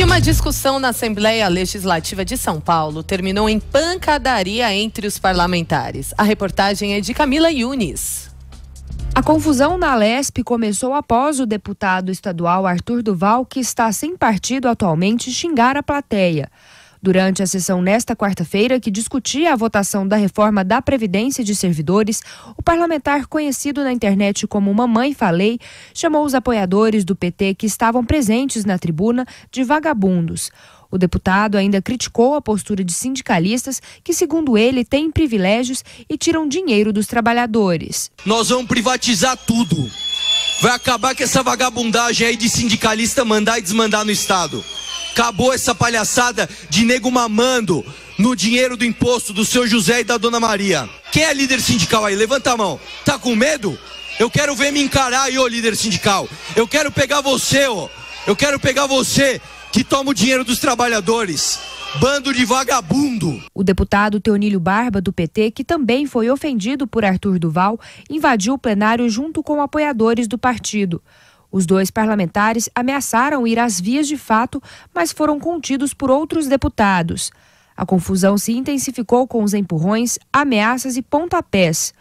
E uma discussão na Assembleia Legislativa de São Paulo terminou em pancadaria entre os parlamentares. A reportagem é de Camila Yunis. A confusão na Lesp começou após o deputado estadual Arthur Duval, que está sem partido atualmente, xingar a plateia. Durante a sessão nesta quarta-feira, que discutia a votação da reforma da Previdência de Servidores, o parlamentar, conhecido na internet como Mamãe Falei, chamou os apoiadores do PT que estavam presentes na tribuna de vagabundos. O deputado ainda criticou a postura de sindicalistas que, segundo ele, têm privilégios e tiram dinheiro dos trabalhadores. Nós vamos privatizar tudo. Vai acabar com essa vagabundagem aí de sindicalista mandar e desmandar no Estado. Acabou essa palhaçada de nego mamando no dinheiro do imposto do seu José e da dona Maria. Quem é líder sindical aí? Levanta a mão. Tá com medo? Eu quero ver me encarar aí, ô líder sindical. Eu quero pegar você, ô. Eu quero pegar você que toma o dinheiro dos trabalhadores. Bando de vagabundo! O deputado Teonílio Barba, do PT, que também foi ofendido por Arthur Duval, invadiu o plenário junto com apoiadores do partido. Os dois parlamentares ameaçaram ir às vias de fato, mas foram contidos por outros deputados. A confusão se intensificou com os empurrões, ameaças e pontapés.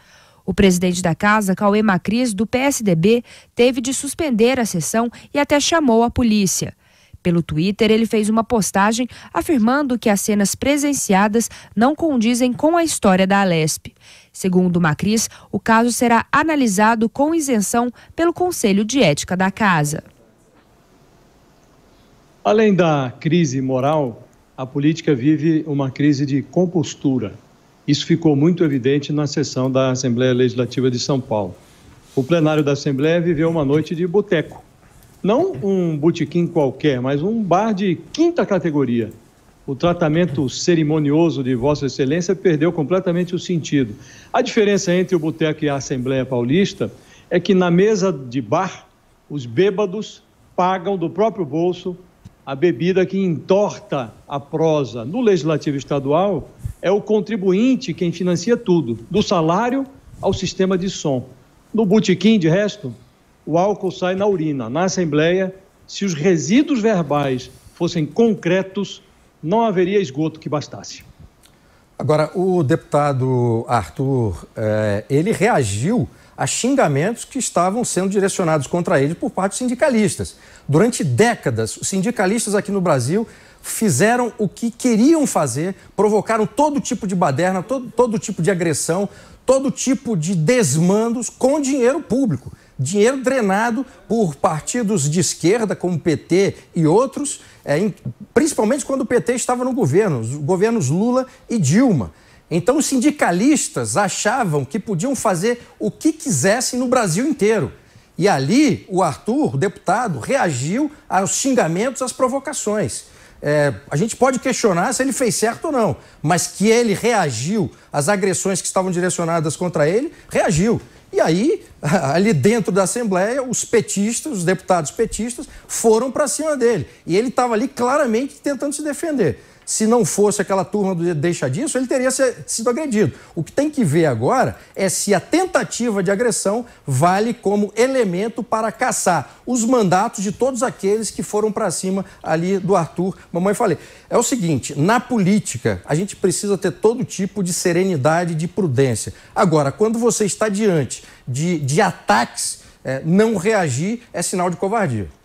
O presidente da casa, Cauê Macris, do PSDB, teve de suspender a sessão e até chamou a polícia. Pelo Twitter, ele fez uma postagem afirmando que as cenas presenciadas não condizem com a história da Alesp. Segundo Macris, o caso será analisado com isenção pelo Conselho de Ética da Casa. Além da crise moral, a política vive uma crise de compostura. Isso ficou muito evidente na sessão da Assembleia Legislativa de São Paulo. O plenário da Assembleia viveu uma noite de boteco não um botequim qualquer, mas um bar de quinta categoria. O tratamento cerimonioso de Vossa Excelência perdeu completamente o sentido. A diferença entre o boteco e a Assembleia Paulista é que na mesa de bar, os bêbados pagam do próprio bolso a bebida que entorta a prosa. No Legislativo Estadual, é o contribuinte quem financia tudo, do salário ao sistema de som. No botequim, de resto, o álcool sai na urina. Na Assembleia, se os resíduos verbais fossem concretos, não haveria esgoto que bastasse. Agora, o deputado Arthur, eh, ele reagiu a xingamentos que estavam sendo direcionados contra ele por parte dos sindicalistas. Durante décadas, os sindicalistas aqui no Brasil fizeram o que queriam fazer, provocaram todo tipo de baderna, todo, todo tipo de agressão, todo tipo de desmandos com dinheiro público dinheiro drenado por partidos de esquerda, como PT e outros, é, principalmente quando o PT estava no governo, os governos Lula e Dilma. Então, os sindicalistas achavam que podiam fazer o que quisessem no Brasil inteiro. E ali, o Arthur, o deputado, reagiu aos xingamentos, às provocações. É, a gente pode questionar se ele fez certo ou não, mas que ele reagiu às agressões que estavam direcionadas contra ele, reagiu. E aí, ali dentro da Assembleia, os petistas, os deputados petistas, foram para cima dele. E ele estava ali claramente tentando se defender. Se não fosse aquela turma do deixa disso, ele teria sido agredido. O que tem que ver agora é se a tentativa de agressão vale como elemento para caçar os mandatos de todos aqueles que foram para cima ali do Arthur. Mamãe falei. É o seguinte: na política, a gente precisa ter todo tipo de serenidade, de prudência. Agora, quando você está diante de, de ataques, é, não reagir é sinal de covardia.